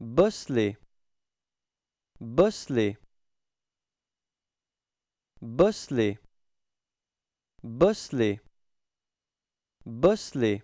Bosley Bosley Bosley Bosley Bosley